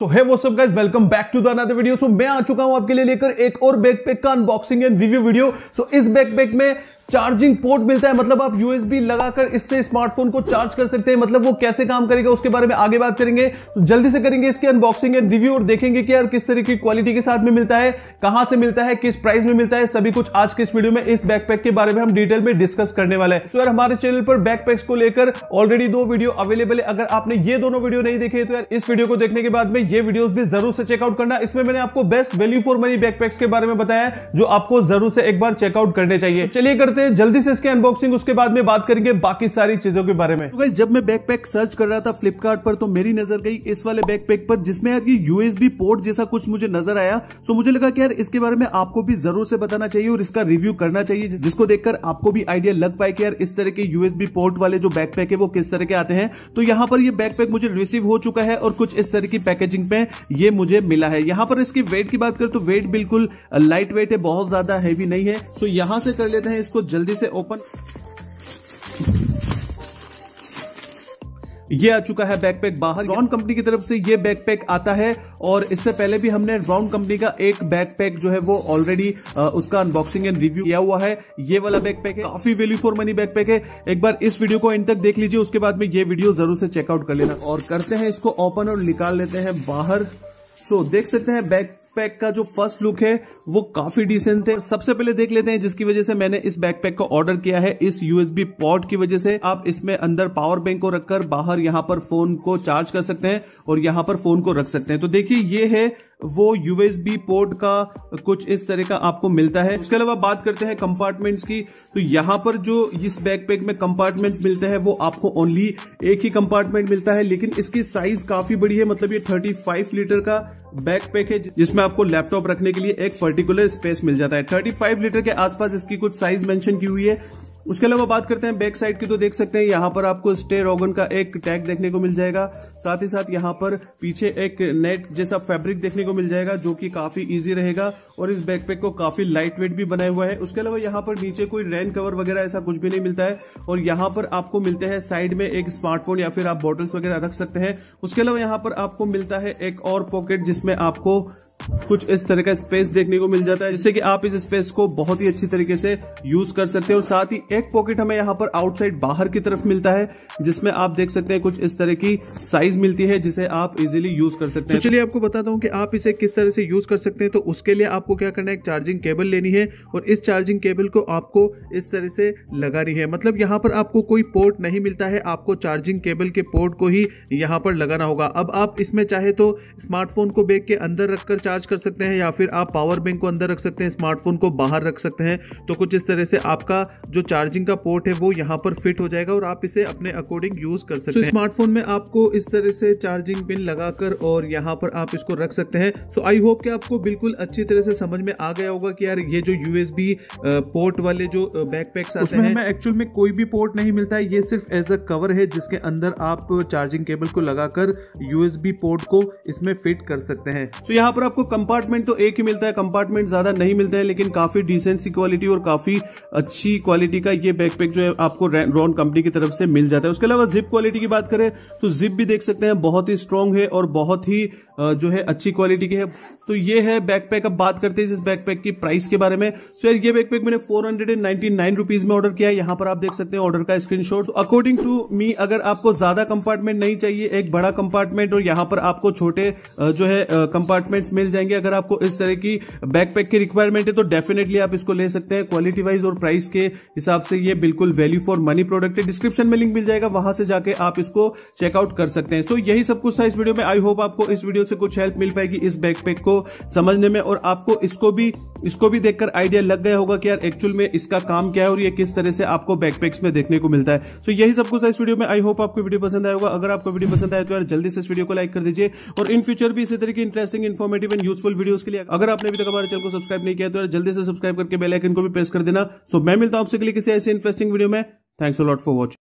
तो है वो सब guys welcome back to the another video so मैं आ चुका हूं आपके लिए लेकर एक और बैकपैक का unboxing and review video so इस बैकपैक में चार्जिंग पोर्ट मिलता है मतलब आप यूएसबी लगाकर इससे स्मार्टफोन को चार्ज कर सकते हैं मतलब वो कैसे काम करेगा उसके बारे में आगे बात करेंगे तो जल्दी से करेंगे इसके अनबॉक्सिंग एंड रिव्यू और देखेंगे कि यार किस तरह की क्वालिटी के साथ में मिलता है कहां से मिलता है किस प्राइस में मिलता है सभी कुछ आज के इस वीडियो में इस बैकपैक के बारे में हम डिटेल में डिस्कस करने वाले हैं सो तो यार हमारे चैनल पर बैकपैक्स को लेकर ऑलरेडी दो वीडियो अवेलेबल है अगर आपने ये दोनों वीडियो नहीं देखे तो यार इस वीडियो को देखने के बाद में ये वीडियो भी जरूर से चेकआउट करना इसमें मैंने आपको best value for money backpacks के बारे में बताया जो आपको जरूर से एक बार चेकआउट करने चाहिए तो चलिए करते हैं जल्दी से इसके अनबॉक्सिंग उसके बाद में बात करेंगे बाकी सारी चीजों के बारे में तो जब मैं बैकपैक सर्च कर रहा था फ्लिपकार्ट पर तो मेरी नजर गई इस वाले बैकपैक पर जिसमें यार ये यूएसबी पोर्ट जैसा कुछ मुझे नजर आया तो मुझे लगा कि यार इसके बारे में आपको भी जरूर से बताना चाहिए और इसका रिव्यू करना चाहिए जिसको देखकर आपको भी आइडिया लग पाए कि यार इस तरह के यूएसबी पोर्ट वाले जो बैकपैक है वो किस तरह के आते हैं तो यहाँ पर ये बैकपैक मुझे रिसीव हो चुका है और कुछ इस तरह की पैकेजिंग में ये मुझे मिला है यहाँ पर इसकी वेट की बात करें तो वेट बिल्कुल लाइट वेट है बहुत ज्यादा हैवी नहीं है सो यहाँ से कर लेते हैं इसको जल्दी से ओपन ये आ चुका है बैकपैक बाहर राउंड कंपनी की तरफ से ये बैकपैक आता है और इससे पहले भी हमने राउंड कंपनी का एक बैकपैक जो है वो ऑलरेडी उसका अनबॉक्सिंग एंड रिव्यू किया हुआ है ये वाला बैकपैक है काफी वैल्यू फॉर मनी बैकपैक है एक बार इस वीडियो को एंड तक देख लीजिए उसके बाद में ये वीडियो जरूर से चेकआउट कर लेना और करते हैं इसको ओपन और निकाल लेते हैं बाहर सो देख सकते हैं बैक बैकपैक का जो फर्स्ट लुक है वो काफी डिसेंट है सबसे पहले देख लेते हैं जिसकी वजह से मैंने इस बैकपैक को ऑर्डर किया है इस यूएसबी पॉट की वजह से आप इसमें अंदर पावर बैंक को रखकर बाहर यहाँ पर फोन को चार्ज कर सकते हैं और यहाँ पर फोन को रख सकते हैं तो देखिए ये है वो यूएसबी पोर्ट का कुछ इस तरह का आपको मिलता है उसके अलावा बात करते हैं कंपार्टमेंट्स की तो यहां पर जो इस बैकपैक में कंपार्टमेंट मिलते हैं वो आपको ओनली एक ही कंपार्टमेंट मिलता है लेकिन इसकी साइज काफी बड़ी है मतलब ये 35 लीटर का बैकपैक है जिसमें आपको लैपटॉप रखने के लिए एक पर्टिकुलर स्पेस मिल जाता है 35 लीटर के आसपास इसकी कुछ साइज मेंशन की हुई है उसके अलावा बात करते हैं बैक साइड की तो देख सकते हैं यहाँ पर आपको स्टे रोगन का एक टैग देखने को मिल जाएगा साथ ही साथ यहाँ पर पीछे एक नेट जैसा फैब्रिक देखने को मिल जाएगा जो कि काफी इजी रहेगा और इस बैकपैक को काफी लाइट वेट भी बनाया हुआ है उसके अलावा यहाँ पर नीचे कोई रेन कवर वगैरह ऐसा कुछ भी नहीं मिलता है और यहाँ पर आपको मिलते हैं साइड में एक स्मार्टफोन या फिर आप बॉटल्स वगैरह रख सकते हैं उसके अलावा यहाँ पर आपको मिलता है एक और पॉकेट जिसमें आपको कुछ इस तरह का स्पेस देखने को मिल जाता है जिससे कि आप इस स्पेस को बहुत ही अच्छी तरीके से यूज कर सकते हैं और साथ ही एक पॉकेट हमें यहाँ पर आउटसाइड बाहर की तरफ मिलता है जिसमें आप देख सकते हैं कुछ इस तरह की साइज मिलती है जिसे आप इजिली यूज कर सकते हैं तो चलिए आपको बताता हूँ कि आप इसे किस तरह से यूज कर सकते हैं तो उसके लिए आपको क्या करना है एक चार्जिंग केबल लेनी है और इस चार्जिंग केबल को आपको इस तरह से लगानी है मतलब यहाँ पर आपको कोई पोर्ट नहीं मिलता है आपको चार्जिंग केबल के पोर्ट को ही यहाँ पर लगाना होगा अब आप इसमें चाहे तो स्मार्टफोन को बेग के अंदर रखकर चार्ज चार्ज कर सकते हैं या फिर आप पावर बैंक को अंदर रख सकते हैं स्मार्टफोन को बाहर रख सकते हैं तो कुछ इस तरह से आपका जो चार्जिंग का पोर्ट है वो यहाँ पर फिट हो जाएगा और आप इसे अपने अकॉर्डिंग यूज कर सकते so, हैं स्मार्टफोन में आपको इस तरह से चार्जिंग पिन लगाकर और यहाँ पर आप इसको रख सकते हैं सो आई होप कि आपको बिल्कुल अच्छी तरह से समझ में आ गया होगा कि यार ये जो यूएस पोर्ट वाले जो बैक पैक एक्चुअल में कोई भी पोर्ट नहीं मिलता है ये सिर्फ एज अ कवर है जिसके अंदर आप चार्जिंग केबल को लगाकर यूएसबी पोर्ट को इसमें फिट कर सकते हैं तो so, यहाँ पर आपको कंपार्टमेंट तो एक ही मिलता है कंपार्टमेंट ज्यादा नहीं मिलता है लेकिन काफी डिसेंट सी क्वालिटी और काफी अच्छी क्वालिटी का ये बैकपैक जो है आपको रॉन कंपनी की तरफ से मिल जाता है उसके अलावा जिप क्वालिटी की बात करें तो जिप भी देख सकते हैं बहुत ही स्ट्रांग है और बहुत ही जो है अच्छी क्वालिटी की है तो ये है बैकपैक अब बात करते हैं इस बैकपैक की प्राइस के बारे में सो यार ये बैकपैक मैंने four hundred and nine rupees में ऑर्डर किया है यहाँ पर आप देख सकते हैं ऑर्डर का स्क्रीनशॉट अकॉर्डिंग टू मी अगर आपको ज्यादा कंपार्टमेंट नहीं चाहिए एक बड़ा कंपार्टमेंट और यहां पर आपको छोटे जो है कंपार्टमेंट्स मिल जाएंगे अगर आपको इस तरह की बैकपैक की रिक्वायरमेंट है तो डेफिनेटली आप इसको ले सकते हैं क्वालिटी वाइज और प्राइस के हिसाब से ये बिल्कुल वैल्यू फॉर मनी प्रोडक्ट है डिस्क्रिप्शन में लिंक मिल जाएगा वहां से जाके आप इसको चेकआउट कर सकते हैं सो यही सब कुछ था इस वीडियो में आई होप आपको इस वीडियो से कुछ हेल्प मिल पाएगी इस बैकपैक को समझने में और आपको इसको भी इसको भी देखकर आइडिया लग गया होगा कि यार एक्चुअल में इसका काम क्या है और ये किस तरह से आपको बैकपैक्स में देखने को मिलता है सो so, यही सब कुछ था इस वीडियो में आई होप आपको वीडियो पसंद आएगा अगर आपको वीडियो पसंद आया तो यार जल्दी से इस वीडियो को लाइक कर दीजिए और इन फ्यूचर भी इसी तरह की interesting informative important useful videos के लिए अगर आपने अभी तक हमारे चैनल को सब्सक्राइब नहीं किया तो जल्दी से सब्सक्राइब करके बेलाइकन को भी प्रेस कर देना सो so, मैं मिलता हूं आपसे के लिए किसी ऐसे इंटरेस्टिंग वीडियो में थैंक्स लॉट फॉर वॉचिंग